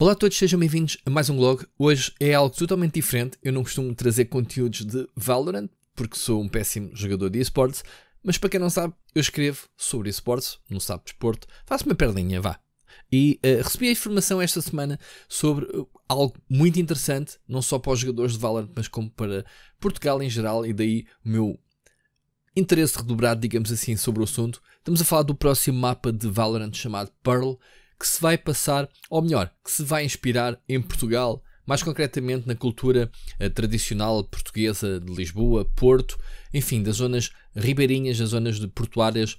Olá a todos, sejam bem-vindos a mais um vlog. Hoje é algo totalmente diferente. Eu não costumo trazer conteúdos de Valorant, porque sou um péssimo jogador de esportes, mas para quem não sabe, eu escrevo sobre esportes, não sabe desporto, de faço uma perninha, vá. E uh, recebi a informação esta semana sobre eh, algo muito interessante, não só para os jogadores de Valorant, mas como para Portugal em geral, e daí o meu interesse redobrado, digamos assim, sobre o assunto. Estamos a falar do próximo mapa de Valorant chamado Pearl, que se vai passar, ou melhor, que se vai inspirar em Portugal, mais concretamente na cultura eh, tradicional portuguesa de Lisboa, Porto, enfim, das zonas ribeirinhas, das zonas de portuárias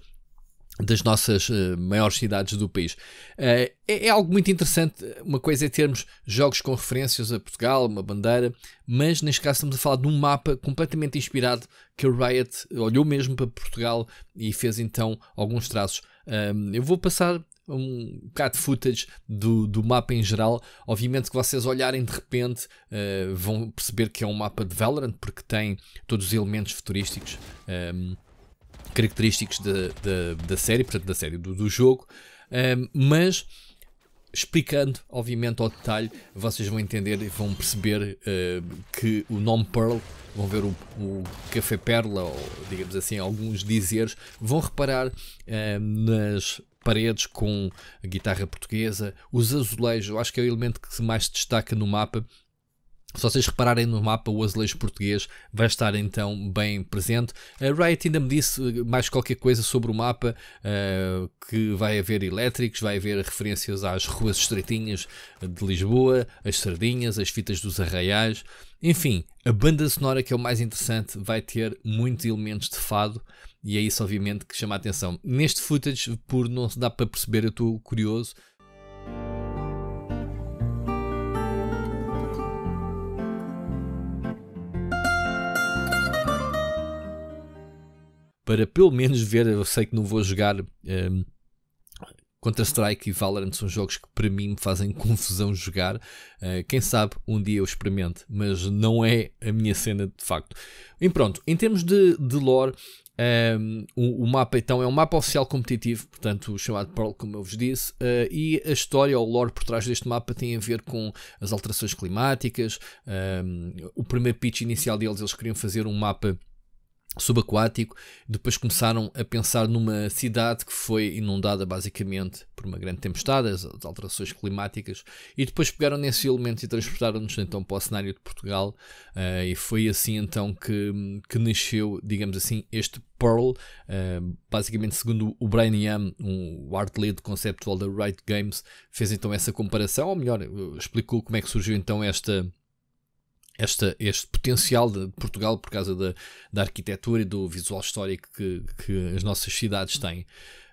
das nossas uh, maiores cidades do país. Uh, é, é, algo muito interessante. Uma coisa é termos jogos com referências a Portugal, uma bandeira, mas neste caso estamos a falar de um mapa completamente inspirado que o Riot olhou mesmo para Portugal e fez então alguns traços. Uh, eu vou passar um bocado de footage do, do mapa em geral. Obviamente que vocês olharem de repente uh, vão perceber que é um mapa de Valorant, porque tem todos os elementos futurísticos. Um, ehm, característicos da, da, da, série, portanto da série do, do jogo, um, ehm, mas explicando, obviamente, ao detalhe, vocês vão entender e vão perceber uh, que o nome Pearl, vão ver o, o, Café Perla, ou digamos assim, alguns dizeres, vão reparar uh, nas paredes com guitarra portuguesa, os azulejos, eu acho que é o elemento que mais se destaca no mapa se vocês repararem no mapa, o azulejo português vai estar então bem presente. A Riot ainda me disse eh, mais qualquer coisa sobre o mapa, uh, que vai haver elétricos, vai haver referências às ruas estreitinhas de Lisboa, as sardinhas, as fitas dos arraiais. Enfim, a banda sonora, que é o mais interessante, vai ter muitos elementos de fado e é isso obviamente que chama a atenção. Neste footage, por não se dá para perceber, eu estou curioso para pelo menos ver. Eu sei que não vou jogar. Um, ehm, Counter-Strike e Valorant são jogos que para mim me fazem confusão jogar. Uh, quem sabe um dia eu experimente, mas não é a minha cena de facto. E pronto, em termos de, de lore, um, ehm, o, mapa então é um mapa oficial competitivo, portanto chamado Pearl, como eu vos disse, uh, e a história ou lore por trás deste mapa tem a ver com as alterações climáticas. Um, ehm, o primeiro pitch inicial deles, eles queriam fazer um mapa subaquático. Depois começaram a pensar numa cidade que foi inundada basicamente por uma grande tempestade, as alterações climáticas, e depois pegaram nesses elementos e transportaram-nos então para o cenário de Portugal. Uh, e foi assim então que, que nasceu, digamos assim, este Pearl, uh, basicamente segundo o Brian Yam, um, o art lead conceptual da Riot Games, fez então essa comparação, ou melhor, explicou como é que surgiu então esta esta, este potencial de Portugal por causa da, da arquitetura e do visual histórico que, que as nossas cidades têm.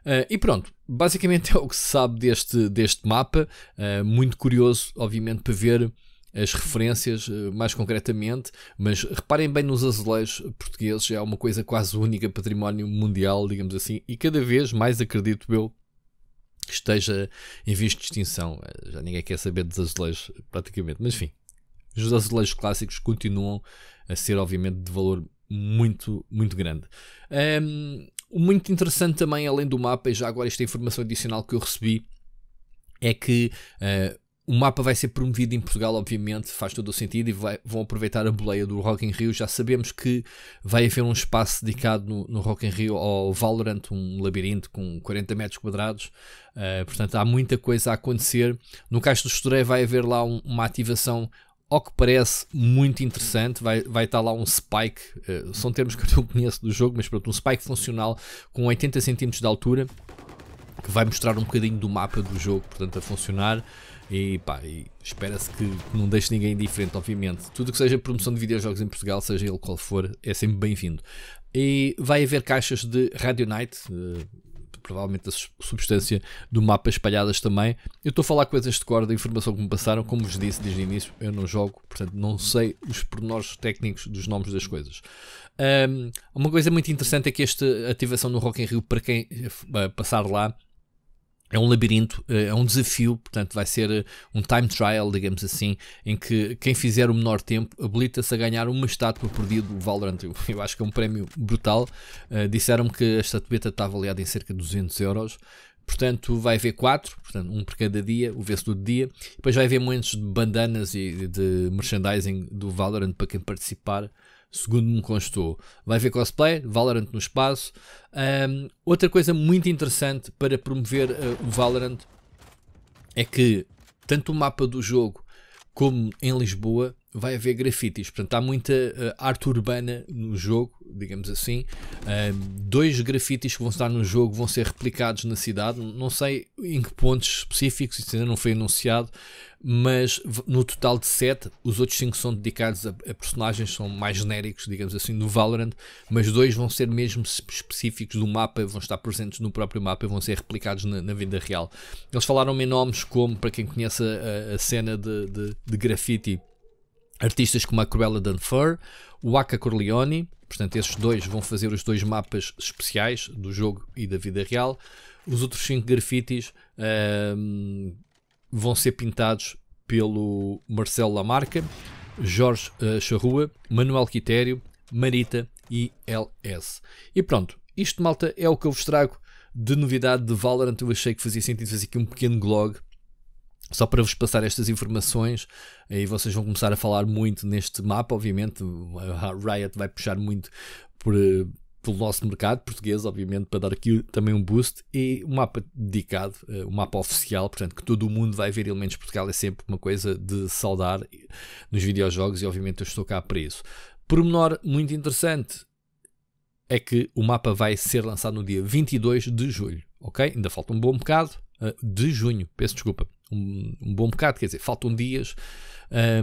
Uh, e pronto, basicamente é o que se sabe deste, deste mapa. Uh, muito curioso, obviamente, para ver as referências uh, mais concretamente, mas reparem bem nos azulejos portugueses, é uma coisa quase única, património mundial, digamos assim, e cada vez mais acredito eu esteja em vista de extinção. Já ninguém quer saber dos azulejos, praticamente, mas enfim, os azulejos clássicos continuam a ser, obviamente, de valor muito, muito grande. Um, muito interessante também, além do mapa, e já agora esta informação adicional que eu recebi, é que uh, o mapa vai ser promovido em Portugal, obviamente, faz todo o sentido, e vai, vão aproveitar a boleia do Rock in Rio. Já sabemos que vai haver um espaço dedicado no, no Rock in Rio ao Valorant, um labirinto com 40 metros quadrados. Uh, portanto, há muita coisa a acontecer. No Caixa do Estoré vai haver lá um, uma ativação ao que parece muito interessante, vai, vai estar lá um spike, uh, são termos que eu não conheço do jogo, mas pronto, um spike funcional com 80 cm de altura, que vai mostrar um bocadinho do mapa do jogo, portanto, a funcionar. E pá, espera-se que não deixe ninguém indiferente, obviamente. Tudo que seja promoção de videojogos em Portugal, seja ele qual for, é sempre bem-vindo. E vai haver caixas de Radio Night, uh, provavelmente a substância do mapa espalhadas também. Eu estou a falar coisas de cor da informação que me passaram, como vos disse desde o início, eu não jogo, portanto não sei os pormenores técnicos dos nomes das coisas. Um, uma coisa muito interessante é que esta ativação no Rock in Rio, para quem uh, passar lá, é um labirinto, eh, é um desafio, portanto vai ser eh, um time trial, digamos assim, em que quem fizer o menor tempo habilita-se a ganhar uma estátua por dia do Valorant. Eu acho que é um prémio brutal. Uh, Disseram-me que a estatueta está avaliada em cerca de 200 euros. Portanto, vai haver quatro, portanto, um por cada dia, o vencedor do dia. Depois vai haver momentos de bandanas e de merchandising do Valorant para quem participar segundo me constou. Vai ver cosplay, Valorant no espaço. Um, outra coisa muito interessante para promover uh, o Valorant é que tanto o mapa do jogo como em Lisboa vai haver grafites. Portanto, há muita uh, arte urbana no jogo digamos assim. Uh, dois grafites que vão estar no jogo vão ser replicados na cidade. Não sei em que pontos específicos, isso ainda não foi anunciado, mas no total de sete os outros cinco são dedicados a, a, personagens, são mais genéricos, digamos assim, do Valorant, mas dois vão ser mesmo específicos do mapa, vão estar presentes no próprio mapa e vão ser replicados na, na, vida real. Eles falaram em nomes como, para quem conhece a, a cena de, de, de graffiti, artistas como a Cruella Dunfer, o Aka Corleone, portanto esses dois vão fazer os dois mapas especiais do jogo e da vida real. Os outros cinco grafites um, vão ser pintados pelo Marcelo Lamarca, Jorge uh, Charrua, Manuel Quitério, Marita e LS. E pronto, isto malta é o que eu vos trago de novidade de Valorant. Eu achei que fazia sentido fazer aqui um pequeno blog só para vos passar estas informações, aí vocês vão começar a falar muito neste mapa, obviamente. A Riot vai puxar muito por, eh, pelo nosso mercado português, obviamente, para dar aqui também um boost e um mapa dedicado, eh, um mapa oficial, portanto, que todo o mundo vai ver elementos de Portugal é sempre uma coisa de saudar nos videojogos e, obviamente, eu estou cá para isso. Pormenor muito interessante é que o mapa vai ser lançado no dia 22 de julho, ok? Ainda falta um bom bocado eh, de junho, peço desculpa um, um bom bocado, quer dizer, faltam dias,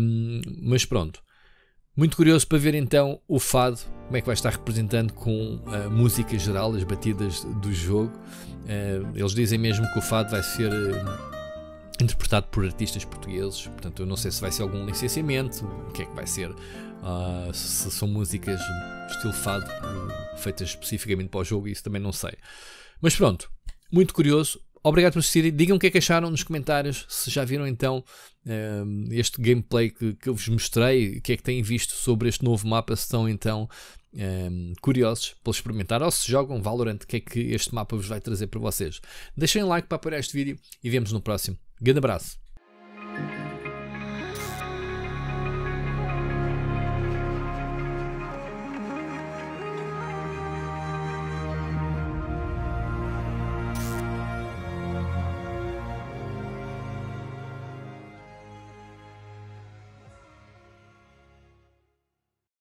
um, mas pronto. Muito curioso para ver então o fado, como é que vai estar representando com a música geral, as batidas do jogo. Ah, eles dizem mesmo que o fado vai ser ah, interpretado por artistas portugueses, portanto eu não sei se vai ser algum licenciamento, o que é que vai ser, uh, se são músicas estilo fado feitas especificamente para o jogo, isso também não sei. Mas pronto, muito curioso, Obrigado por assistir. Digam o que é que acharam nos comentários, se já viram então ehm, este gameplay que, que eu vos mostrei, o que é que têm visto sobre este novo mapa, se estão então ehm, curiosos para experimentar, ou se jogam Valorant, o que é que este mapa vos vai trazer para vocês. Deixem um like para apoiar este vídeo e vemos no próximo. Grande abraço!